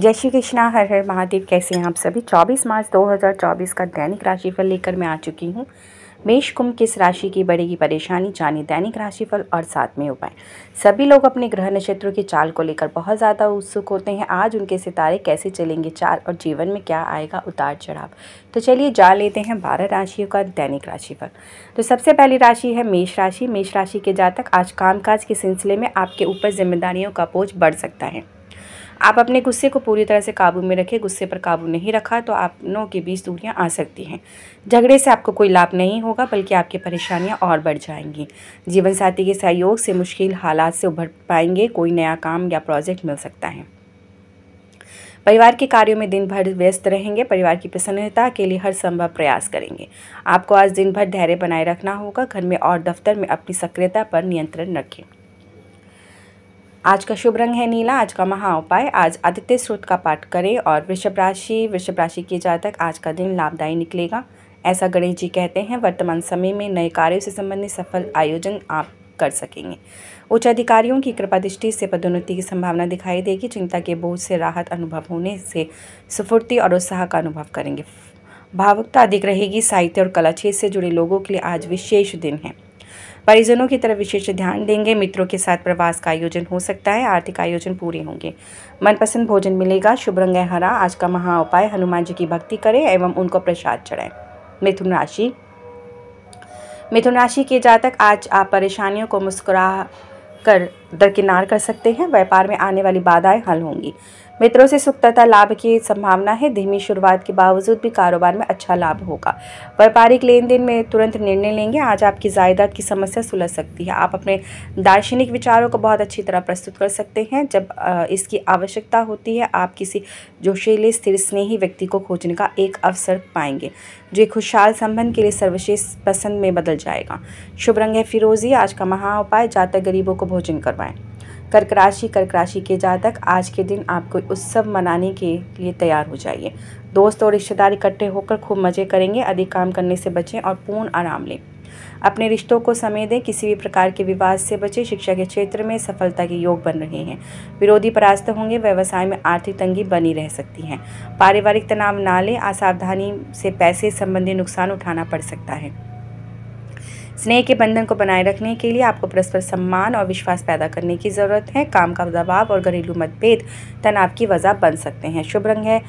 जय श्री कृष्णा हर हर महादेव कैसे हैं आप सभी 24 मार्च 2024 का दैनिक राशिफल लेकर मैं आ चुकी हूँ मेष कुंभ किस राशि की बढ़ेगी परेशानी जाने दैनिक राशिफल और साथ में उपाय सभी लोग अपने ग्रह नक्षत्रों की चाल को लेकर बहुत ज़्यादा उत्सुक होते हैं आज उनके सितारे कैसे चलेंगे चाल और जीवन में क्या आएगा उतार चढ़ाव तो चलिए जान लेते हैं बारह राशियों का दैनिक राशिफल तो सबसे पहली राशि है मेष राशि मेष राशि के जातक आज कामकाज के सिलसिले में आपके ऊपर जिम्मेदारियों का बोझ बढ़ सकता है आप अपने गुस्से को पूरी तरह से काबू में रखें गुस्से पर काबू नहीं रखा तो आप नौ के बीच दूरियाँ आ सकती हैं झगड़े से आपको कोई लाभ नहीं होगा बल्कि आपकी परेशानियाँ और बढ़ जाएंगी जीवनसाथी के सहयोग से मुश्किल हालात से उभर पाएंगे कोई नया काम या प्रोजेक्ट मिल सकता है परिवार के कार्यों में दिन भर व्यस्त रहेंगे परिवार की प्रसन्नता के लिए हर संभव प्रयास करेंगे आपको आज दिन भर धैर्य बनाए रखना होगा घर में और दफ्तर में अपनी सक्रियता पर नियंत्रण रखें आज का शुभ रंग है नीला आज का महा उपाय आज आदित्य स्रोत का पाठ करें और वृषभ राशि वृषभ राशि के जातक आज का दिन लाभदायी निकलेगा ऐसा गणेश जी कहते हैं वर्तमान समय में नए कार्यों से संबंधित सफल आयोजन आप कर सकेंगे उच्च अधिकारियों की कृपा दृष्टि से पदोन्नति की संभावना दिखाई देगी चिंता के बोझ से राहत अनुभव होने से स्फूर्ति और उत्साह का अनुभव करेंगे भावुकता अधिक रहेगी साहित्य और कला क्षेत्र से जुड़े लोगों के लिए आज विशेष दिन है परिजनों की तरफ विशेष ध्यान देंगे मित्रों के साथ प्रवास का आयोजन हो सकता है आर्थिक आयोजन पूरे होंगे मनपसंद भोजन मिलेगा शुभ रंग हरा आज का महा उपाय हनुमान जी की भक्ति करें एवं उनको प्रसाद चढ़ाएं मिथुन राशि मिथुन राशि के जातक आज आप परेशानियों को मुस्कुरा कर दरकिनार कर सकते हैं व्यापार में आने वाली बाधाएं हल होंगी मित्रों से सुख तथा लाभ की संभावना है धीमी शुरुआत के बावजूद भी कारोबार में अच्छा लाभ होगा व्यापारिक लेन देन में तुरंत निर्णय लेंगे आज आपकी जायदाद की समस्या सुलझ सकती है आप अपने दार्शनिक विचारों को बहुत अच्छी तरह प्रस्तुत कर सकते हैं जब इसकी आवश्यकता होती है आप किसी जोशीले स्थिर स्नेही व्यक्ति को खोजने का एक अवसर पाएंगे जो एक खुशहाल संबंध के लिए सर्वश्रेष्ठ पसंद में बदल जाएगा शुभ रंग है फिरोजी आज का महा उपाय जाता गरीबों को भोजन करवाएं कर्क राशि कर्क राशि के जातक आज के दिन आपको उत्सव मनाने के लिए तैयार हो जाइए दोस्त और रिश्तेदार इकट्ठे होकर खूब मज़े करेंगे अधिक काम करने से बचें और पूर्ण आराम लें अपने रिश्तों को समय दें किसी भी प्रकार के विवाद से बचें शिक्षा के क्षेत्र में सफलता के योग बन रहे हैं विरोधी परास्त होंगे व्यवसाय में आर्थिक तंगी बनी रह सकती है पारिवारिक तनाव ना लें असावधानी से पैसे संबंधी नुकसान उठाना पड़ सकता है स्नेह के बंधन को बनाए रखने के लिए आपको परस्पर सम्मान और विश्वास पैदा करने की ज़रूरत है काम का दबाव और घरेलू मतभेद तनाव की वजह बन सकते हैं शुभ रंग है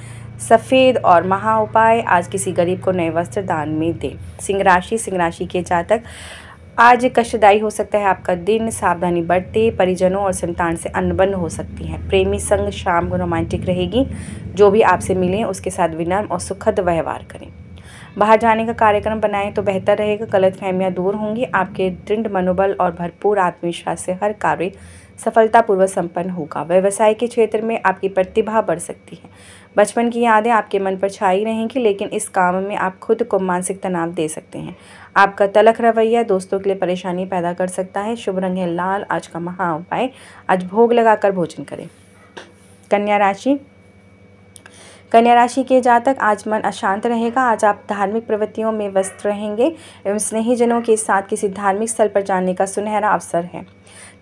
सफ़ेद और महा उपाय आज किसी गरीब को नए वस्त्र दान में दें सिंह राशि सिंह राशि के जातक आज कष्टदायी हो सकता है आपका दिन सावधानी बढ़ते परिजनों और संतान से अनबन हो सकती है प्रेमी संग शाम को रोमांटिक रहेगी जो भी आपसे मिलें उसके साथ विनम्र और सुखद व्यवहार करें बाहर जाने का कार्यक्रम बनाएं तो बेहतर रहेगा गलत फहमियाँ दूर होंगी आपके दृढ़ मनोबल और भरपूर आत्मविश्वास से हर कार्य सफलतापूर्वक संपन्न होगा व्यवसाय के क्षेत्र में आपकी प्रतिभा बढ़ सकती है बचपन की यादें आपके मन पर छाई रहेंगी लेकिन इस काम में आप खुद को मानसिक तनाव दे सकते हैं आपका तलख रवैया दोस्तों के लिए परेशानी पैदा कर सकता है शुभ रंग है लाल आज का महा उपाय आज भोग लगाकर भोजन करें कन्या राशि कन्या राशि के जातक आज मन अशांत रहेगा आज आप धार्मिक प्रवृत्तियों में व्यस्त रहेंगे एवं स्नेहीजनों के साथ किसी धार्मिक स्थल पर जाने का सुनहरा अवसर है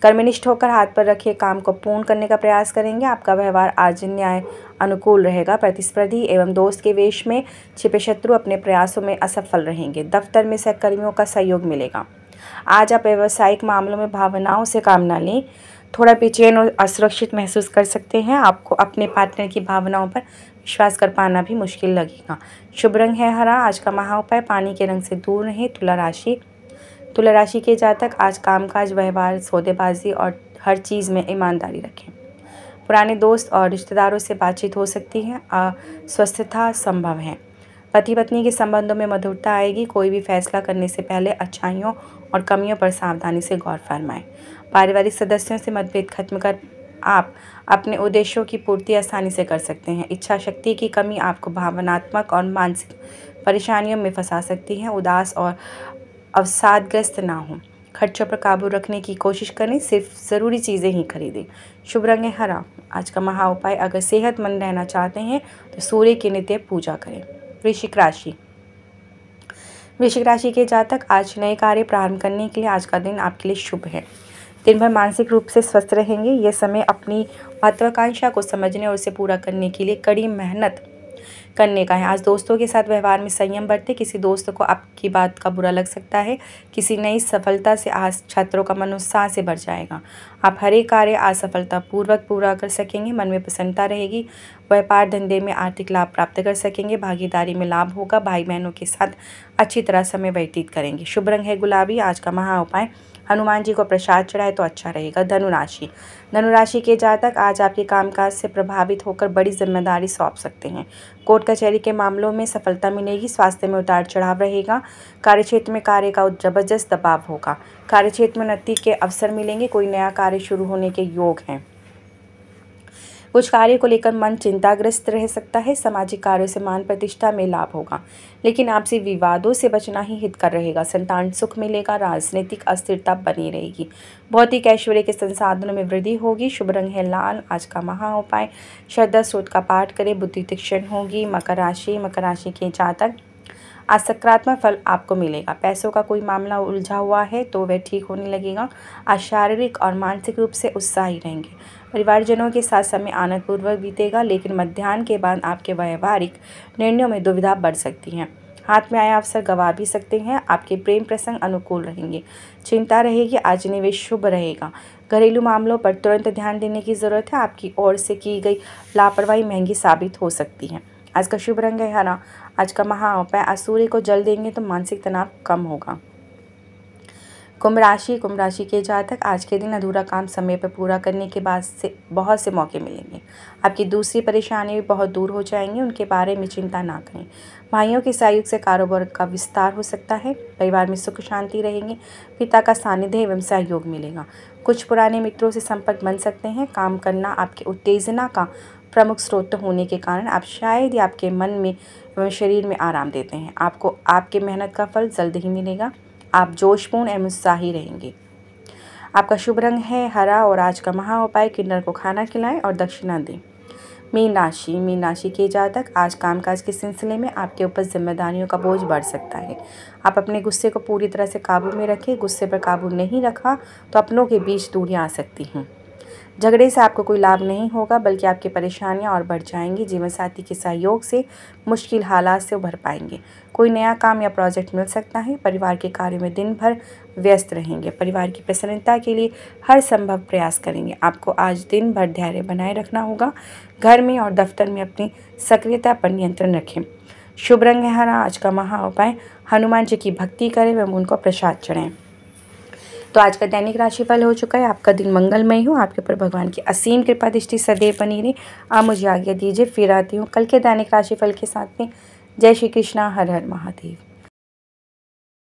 कर्मनिष्ठ होकर हाथ पर रखे काम को पूर्ण करने का प्रयास करेंगे आपका व्यवहार आज न्याय अनुकूल रहेगा प्रतिस्पर्धी एवं दोस्त के वेश में छिपे शत्रु अपने प्रयासों में असफल रहेंगे दफ्तर में सहकर्मियों का सहयोग मिलेगा आज आप व्यावसायिक मामलों में भावनाओं से काम ना लें थोड़ा बेचैन और असुरक्षित महसूस कर सकते हैं आपको अपने पार्टनर की भावनाओं पर श्वास कर पाना भी मुश्किल लगेगा शुभ रंग है हरा आज का महा उपाय पानी के रंग से दूर रहें तुला राशि तुला राशि के जातक आज कामकाज व्यवहार सौदेबाजी और हर चीज़ में ईमानदारी रखें पुराने दोस्त और रिश्तेदारों से बातचीत हो सकती है स्वस्थता संभव है पति पत्नी के संबंधों में मधुरता आएगी कोई भी फैसला करने से पहले अच्छाइयों और कमियों पर सावधानी से गौर फरमाएं पारिवारिक सदस्यों से मतभेद खत्म कर आप अपने उद्देश्यों की पूर्ति आसानी से कर सकते हैं इच्छा शक्ति की कमी आपको भावनात्मक और मानसिक परेशानियों में फंसा सकती है उदास और अवसादग्रस्त ना हो खर्चों पर काबू रखने की कोशिश करें सिर्फ ज़रूरी चीज़ें ही खरीदें शुभ रंग है हरा आज का महा उपाय अगर सेहतमंद रहना चाहते हैं तो सूर्य की नित्य पूजा करें वृश्चिक राशि वृश्चिक राशि के जातक आज नए कार्य प्रारंभ करने के लिए आज का दिन आपके लिए शुभ है दिन भर मानसिक रूप से स्वस्थ रहेंगे ये समय अपनी महत्वाकांक्षा को समझने और उसे पूरा करने के लिए कड़ी मेहनत करने का है आज दोस्तों के साथ व्यवहार में संयम बरते किसी दोस्त को आपकी बात का बुरा लग सकता है किसी नई सफलता से आज छात्रों का मन उत्साह से भर जाएगा आप हर एक कार्य आज पूरा कर सकेंगे मन में प्रसन्नता रहेगी व्यापार धंधे में आर्थिक लाभ प्राप्त कर सकेंगे भागीदारी में लाभ होगा भाई बहनों के साथ अच्छी तरह समय व्यतीत करेंगे शुभ रंग है गुलाबी आज का महा उपाय हनुमान जी को प्रसाद चढ़ाए तो अच्छा रहेगा धनुराशि धनुराशि के जातक आज आपके कामकाज से प्रभावित होकर बड़ी जिम्मेदारी सौंप सकते हैं कोर्ट कचहरी के मामलों में सफलता मिलेगी स्वास्थ्य में उतार चढ़ाव रहेगा कार्यक्षेत्र में कार्य का ज़बरदस्त दबाव होगा कार्यक्षेत्र में उन्नति के अवसर मिलेंगे कोई नया कार्य शुरू होने के योग हैं कुछ कार्य को लेकर मन चिंताग्रस्त रह सकता है सामाजिक कार्यों से मान प्रतिष्ठा में लाभ होगा लेकिन आपसे विवादों से बचना ही हितकर रहेगा संतान सुख मिलेगा राजनीतिक अस्थिरता बनी रहेगी भौतिक ऐश्वर्य के संसाधनों में वृद्धि होगी शुभ रंग है लाल आज का महा उपाय श्रद्धा स्रोत का पाठ करें बुद्धि तीक्षण होगी मकर राशि मकर राशि के जातक आज सकारात्मक फल आपको मिलेगा पैसों का कोई मामला उलझा हुआ है तो वह ठीक होने लगेगा आज शारीरिक और मानसिक रूप से उत्साही रहेंगे परिवारजनों के साथ समय आनंदपूर्वक बीतेगा लेकिन मध्यान्ह के बाद आपके व्यवहारिक निर्णयों में दुविधा बढ़ सकती है हाथ में आया अवसर गंवा भी सकते हैं आपके प्रेम प्रसंग अनुकूल रहेंगे चिंता रहेगी आज निवेश शुभ रहेगा घरेलू मामलों पर तुरंत ध्यान देने की ज़रूरत है आपकी ओर से की गई लापरवाही महंगी साबित हो सकती है आज का शुभ रंग है हरा आज का महा उपाय आज सूर्य को जल देंगे तो मानसिक तनाव कम होगा कुंभ राशि कुंभ राशि के जातक आज के दिन अधूरा काम समय पर पूरा करने के बाद से बहुत से मौके मिलेंगे आपकी दूसरी परेशानी भी बहुत दूर हो जाएंगी उनके बारे में चिंता ना करें भाइयों के सहयोग से कारोबार का विस्तार हो सकता है परिवार में सुख शांति रहेंगे पिता का सानिध्य एवं सहयोग मिलेगा कुछ पुराने मित्रों से संपर्क बन सकते हैं काम करना आपके उत्तेजना का प्रमुख स्रोत होने के कारण आप शायद ही आपके मन में एवं शरीर में आराम देते हैं आपको आपके मेहनत का फल जल्द ही मिलेगा आप जोशपूर्ण एवं उत्साही रहेंगे आपका शुभ रंग है हरा और आज का महा उपाय किन्नर को खाना खिलाएं और दक्षिणा दें मीन राशि मीन राशि के जातक आज कामकाज के सिलसिले में आपके ऊपर जिम्मेदारियों का बोझ बढ़ सकता है आप अपने गुस्से को पूरी तरह से काबू में रखें गुस्से पर काबू नहीं रखा तो अपनों के बीच दूरियाँ आ सकती हैं झगड़े से आपको कोई लाभ नहीं होगा बल्कि आपकी परेशानियां और बढ़ जाएंगी जीवन साथी के सहयोग से मुश्किल हालात से उभर पाएंगे कोई नया काम या प्रोजेक्ट मिल सकता है परिवार के कार्य में दिन भर व्यस्त रहेंगे परिवार की प्रसन्नता के लिए हर संभव प्रयास करेंगे आपको आज दिन भर धैर्य बनाए रखना होगा घर में और दफ्तर में अपनी सक्रियता पर नियंत्रण रखें शुभ रंग है हरा आज का महा उपाय हनुमान जी की भक्ति करें व उनको प्रसाद चढ़ाएं तो आज का दैनिक राशिफल हो चुका है आपका दिन मंगलमय हो आपके ऊपर भगवान की असीम कृपा दृष्टि सदैव बनी रही आप मुझे आज्ञा दीजिए फिर आती हूँ कल के दैनिक राशिफल के साथ में जय श्री कृष्णा हर हर महादेव